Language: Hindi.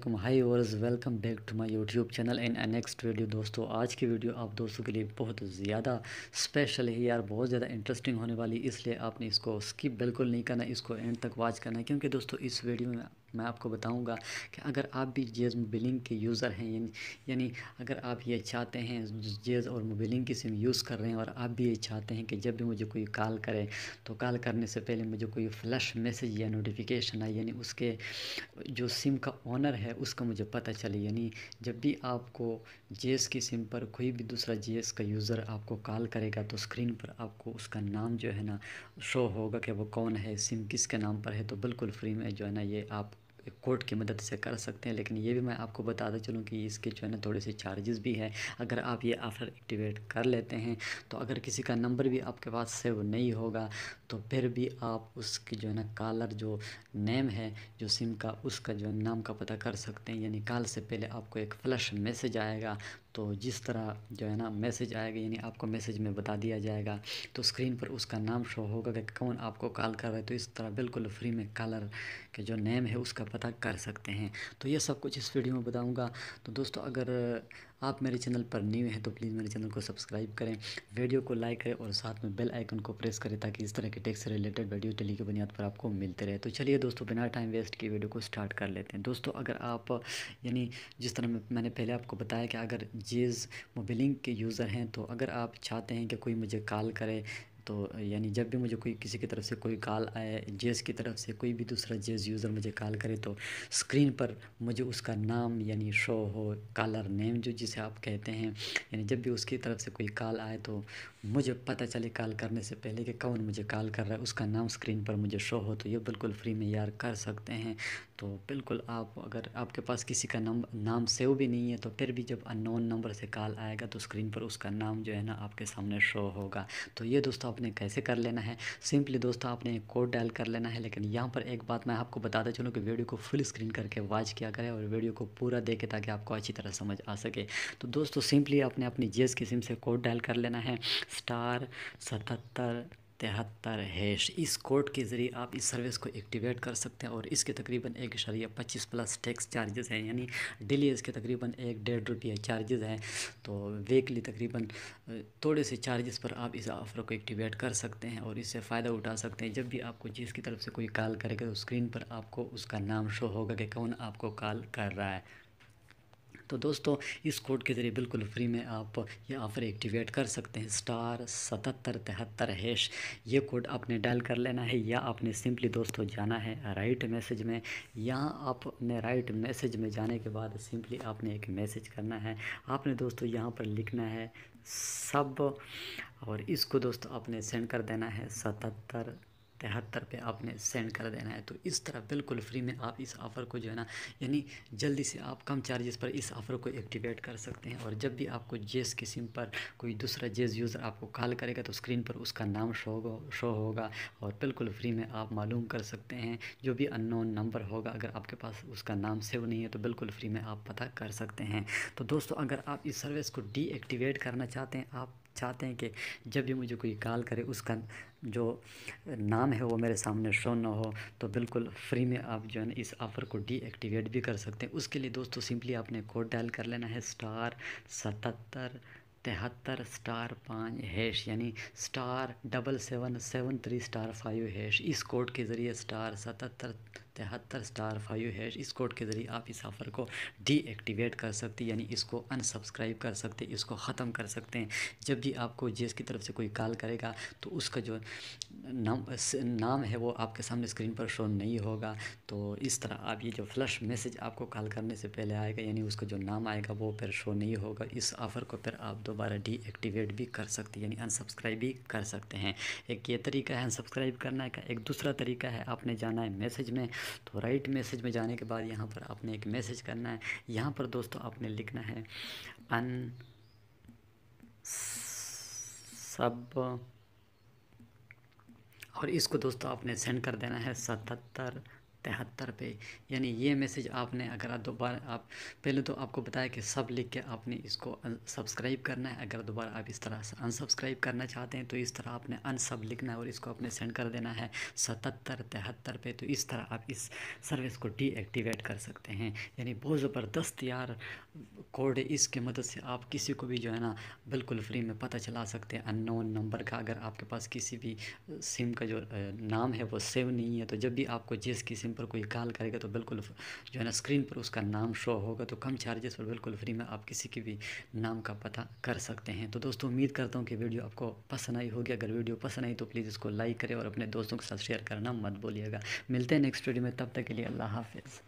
अल्लाम हाई वर्स welcome back to my YouTube channel a next video दोस्तों आज की वीडियो आप दोस्तों के लिए बहुत ज़्यादा स्पेशल है यार बहुत ज़्यादा इंटरेस्टिंग होने वाली इसलिए आपने इसको स्किप बिल्कुल नहीं करना इसको एंड तक वॉच करना क्योंकि दोस्तों इस वीडियो में मैं आपको बताऊंगा कि अगर आप भी जेज़ मोबिलिंग के यूज़र हैं यानी यानी अगर आप ये चाहते हैं जेज़ और मोबिलिंग की सिम यूज़ कर रहे हैं और आप भी ये चाहते हैं कि जब भी मुझे कोई कॉल करे तो कॉल करने से पहले मुझे कोई फ्लैश मैसेज या नोटिफिकेशन आए यानी उसके जो सिम का ऑनर है उसका मुझे पता चले यानी जब भी आपको जेज़ की सिम पर कोई भी दूसरा जेज़ का यूज़र आपको कॉल करेगा तो स्क्रीन पर आपको उसका नाम जो है ना शो होगा कि वो कौन है सिम किसके नाम पर है तो बिल्कुल फ्री में जो है ना ये आप कोर्ट की मदद से कर सकते हैं लेकिन ये भी मैं आपको बताता चलूँ कि इसके जो है ना थोड़े से चार्जेस भी हैं अगर आप ये ऑफर एक्टिवेट कर लेते हैं तो अगर किसी का नंबर भी आपके पास सेव नहीं होगा तो फिर भी आप उसकी जो है ना कॉलर जो नेम है जो सिम का उसका जो नाम का पता कर सकते हैं यानी कॉल से पहले आपको एक फ्लश मैसेज आएगा तो जिस तरह जो है ना मैसेज आएगा यानी आपको मैसेज में बता दिया जाएगा तो स्क्रीन पर उसका नाम शो होगा कि कौन आपको कॉल कर रहा है तो इस तरह बिल्कुल फ्री में कॉलर के जो नेम है उसका पता कर सकते हैं तो ये सब कुछ इस वीडियो में बताऊँगा तो दोस्तों अगर आप मेरे चैनल पर न्यू हैं तो प्लीज़ मेरे चैनल को सब्सक्राइब करें वीडियो को लाइक करें और साथ में बेल आइकन को प्रेस करें ताकि इस तरह के टैक्स से रिलेटेड वीडियो टेली की बुनियाद पर आपको मिलते रहे तो चलिए दोस्तों बिना टाइम वेस्ट किए वीडियो को स्टार्ट कर लेते हैं दोस्तों अगर आप यानी जिस तरह मैंने पहले आपको बताया कि अगर जेज़ मोबिलिंग के यूज़र हैं तो अगर आप चाहते हैं कि कोई मुझे कॉल करे तो यानी जब भी मुझे कोई किसी की तरफ से कोई कॉल आए जेस की तरफ से कोई भी दूसरा जेस यूज़र मुझे कॉल करे तो स्क्रीन पर मुझे उसका नाम यानी शो हो कॉलर नेम जो जिसे आप कहते हैं यानी जब भी उसकी तरफ से कोई कॉल आए तो मुझे पता चले कॉल करने से पहले कि कौन मुझे कॉल कर रहा है उसका नाम स्क्रीन पर मुझे शो हो तो ये बिल्कुल फ्री में यार कर सकते हैं तो बिल्कुल आप अगर आपके पास किसी का नंबर नाम सेव भी नहीं है तो फिर भी जब अननोन नंबर से कॉल आएगा तो स्क्रीन पर उसका नाम जो है ना आपके सामने शो होगा तो ये दोस्तों आपने कैसे कर लेना है सिंपली दोस्तों आपने एक कोड डायल कर लेना है लेकिन यहाँ पर एक बात मैं आपको बताता चलूँ कि वीडियो को फुल स्क्रीन करके वॉच किया करें और वीडियो को पूरा देखें ताकि आपको अच्छी तरह समझ आ सके तो दोस्तों सिंपली आपने अपनी की सिम से कोड डायल कर लेना है स्टार सतहत्तर तिहत्तर हैश इस कोड के ज़रिए आप इस सर्विस को एक्टिवेट कर सकते हैं और इसके तकरीबन एक इशारिया पच्चीस प्लस टैक्स चार्जेस हैं यानी डेली इसके तकरीबन एक डेढ़ रुपये चार्जेस हैं तो वीकली तकरीबन थोड़े से चार्जेस पर आप इस ऑफ़र को एक्टिवेट कर सकते हैं और इससे फ़ायदा उठा सकते हैं जब भी आपको जिसकी तरफ से कोई कॉल करेगा तो स्क्रीन पर आपको उसका नाम शो होगा कि कौन आपको कॉल कर रहा है तो दोस्तों इस कोड के ज़रिए बिल्कुल फ्री में आप ये ऑफ़र एक्टिवेट कर सकते हैं स्टार सतहत्तर तिहत्तर हैश ये कोड आपने डायल कर लेना है या आपने सिंपली दोस्तों जाना है राइट मैसेज में या आपने राइट मैसेज में जाने के बाद सिंपली आपने एक मैसेज करना है आपने दोस्तों यहाँ पर लिखना है सब और इसको दोस्तों आपने सेंड कर देना है सतहत्तर तिहत्तर पे आपने सेंड कर देना है तो इस तरह बिल्कुल फ्री में आप इस ऑफ़र को जो है ना यानी जल्दी से आप कम चार्जेस पर इस ऑफ़र को एक्टिवेट कर सकते हैं और जब भी आपको जेस की सिम पर कोई दूसरा जेस यूज़र आपको कॉल करेगा तो स्क्रीन पर उसका नाम शो हो शो होगा और बिल्कुल फ्री में आप मालूम कर सकते हैं जो भी अननोन नंबर होगा अगर आपके पास उसका नाम सेव नहीं है तो बिल्कुल फ्री में आप पता कर सकते हैं तो दोस्तों अगर आप इस सर्विस को डीएक्टिवेट करना चाहते हैं आप चाहते हैं कि जब भी मुझे कोई कॉल करे उसका जो नाम है वो मेरे सामने शो ना हो तो बिल्कुल फ्री में आप जो है ना इस ऑफ़र को डीएक्टिवेट भी कर सकते हैं उसके लिए दोस्तों सिंपली आपने कोड डायल कर लेना है स्टार सतहत्तर तिहत्तर स्टार पाँच हैश यानी star double seven seven three star five hash इस कोड के ज़रिए स्टार सतहत्तर तिहत्तर स्टार फाइव हैश इस कोड के ज़रिए आप इस ऑफ़र को डीएक्टिवेट कर सकते हैं यानी इसको अनसब्सक्राइब कर सकते हैं इसको ख़त्म कर सकते हैं जब भी आपको जेस की तरफ से कोई कॉल करेगा तो उसका जो नाम नाम है वो आपके सामने स्क्रीन पर शो नहीं होगा तो इस तरह आप ये जो फ्लश मैसेज आपको कॉल करने से पहले आएगा यानी उसका जो नाम आएगा वो फिर शो नहीं होगा इस ऑफ़र को फिर आप दोबारा डीएक्टिवेट भी कर सकते हैं यानी अनसब्सक्राइब भी कर सकते हैं एक ये तरीका है अनसब्सक्राइब करना का एक दूसरा तरीका है आपने जाना है मैसेज में तो राइट मैसेज में जाने के बाद यहाँ पर आपने एक मैसेज करना है यहाँ पर दोस्तों आपने लिखना है अन सब और इसको दोस्तों आपने सेंड कर देना है सतहत्तर तिहत्तर पे यानी ये मैसेज आपने अगर आप दोबारा आप पहले तो आपको बताया कि सब लिख के आपने इसको सब्सक्राइब करना है अगर दोबारा आप इस तरह से अनसब्सक्राइब करना चाहते हैं तो इस तरह आपने अनसब लिखना है और इसको आपने सेंड कर देना है सतहत्तर तिहत्तर पे तो इस तरह आप इस सर्विस को डीएक्टिवेट कर सकते हैं यानी बहुत ज़बरदस्त यार कोड इसके मदद से आप किसी को भी जो है ना बिल्कुल फ्री में पता चला सकते हैं अननोन नंबर का अगर आपके पास किसी भी सिम का जो नाम है वो सेव नहीं है तो जब भी आपको जिस किसी स्क्रीन पर कोई कॉल करेगा तो बिल्कुल जो है ना स्क्रीन पर उसका नाम शो होगा तो कम चार्जेस पर बिल्कुल फ्री में आप किसी के भी नाम का पता कर सकते हैं तो दोस्तों उम्मीद करता हूँ कि वीडियो आपको पसंद आई होगी अगर वीडियो पसंद आई तो प्लीज़ इसको लाइक करें और अपने दोस्तों के साथ शेयर करना मत बोलिएगा मिलते हैं नेक्स्ट वीडियो में तब तक के लिए अल्लाह हाफिज़